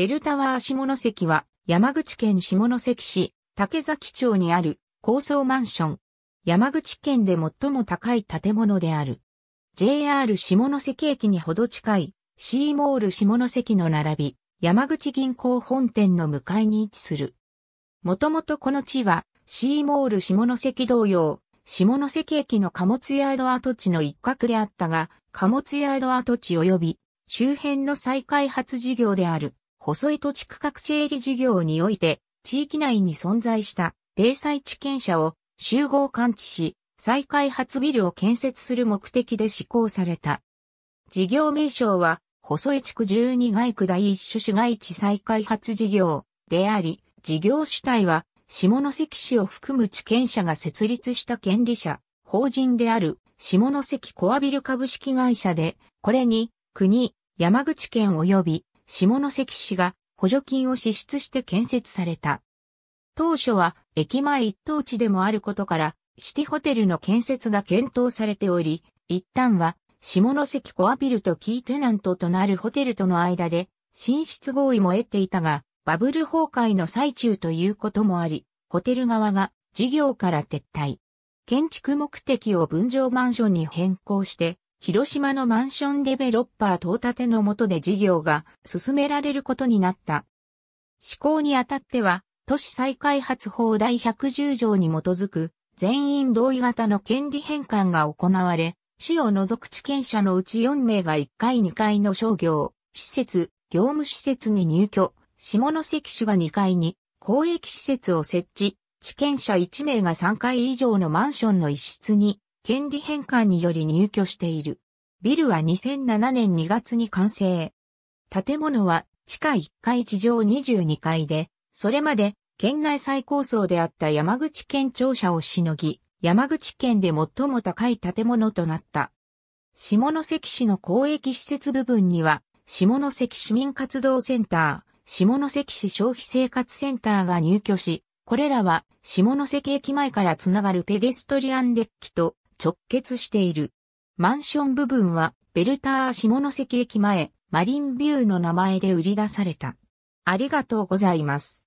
ベルタワー下関は山口県下関市竹崎町にある高層マンション。山口県で最も高い建物である。JR 下関駅にほど近いシーモール下関の並び山口銀行本店の向かいに位置する。もともとこの地はシーモール下関同様、下関駅の貨物ヤード跡地の一角であったが、貨物ヤード跡地及び周辺の再開発事業である細江土地区画整理事業において、地域内に存在した零細地権者を集合感知し、再開発ビルを建設する目的で施行された。事業名称は、細江地区12街区第一種市街地再開発事業であり、事業主体は、下関市を含む地権者が設立した権利者、法人である下関コアビル株式会社で、これに国、山口県及び下関市が補助金を支出して建設された。当初は駅前一等地でもあることから、シティホテルの建設が検討されており、一旦は下関コアビルとキーテナントとなるホテルとの間で、進出合意も得ていたが、バブル崩壊の最中ということもあり、ホテル側が事業から撤退。建築目的を分譲マンションに変更して、広島のマンションデベロッパー東立の下で事業が進められることになった。施行にあたっては、都市再開発法第110条に基づく、全員同意型の権利変換が行われ、市を除く地権者のうち4名が1階2階の商業、施設、業務施設に入居、下関市が2階に公益施設を設置、地権者1名が3階以上のマンションの一室に権利返還により入居している。ビルは2007年2月に完成。建物は地下1階地上22階で、それまで県内最高層であった山口県庁舎をしのぎ、山口県で最も高い建物となった。下関市の公益施設部分には、下関市民活動センター、下関市消費生活センターが入居し、これらは下関駅前からつながるペデストリアンデッキと直結している。マンション部分は、ベルター下関駅前、マリンビューの名前で売り出された。ありがとうございます。